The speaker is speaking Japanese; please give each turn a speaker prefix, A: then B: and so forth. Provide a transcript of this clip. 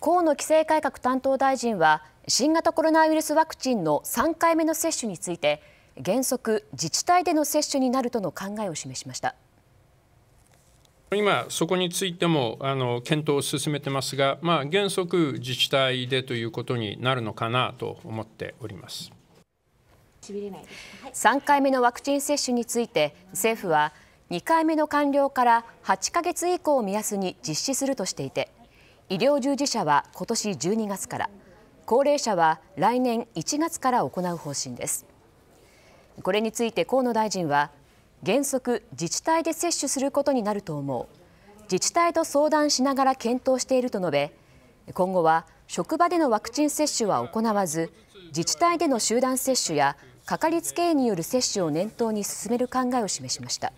A: 河野規制改革担当大臣は新型コロナウイルスワクチンの3回目の接種について原則、自治体での接種になるとの考えを示しました。
B: 今、そこについてもあの検討を進めてますが、まあ、原則、自治体でということになるのかなと思っております。
A: 3回目のワクチン接種について政府は2回目の完了から8か月以降を目安に実施するとしていて医療従事者は今年12月から高齢者は来年1月から行う方針ですこれについて河野大臣は原則自治体で接種することになると思う自治体と相談しながら検討していると述べ今後は職場でのワクチン接種は行わず自治体での集団接種やかかりつけ医による接種を念頭に進める考えを示しました。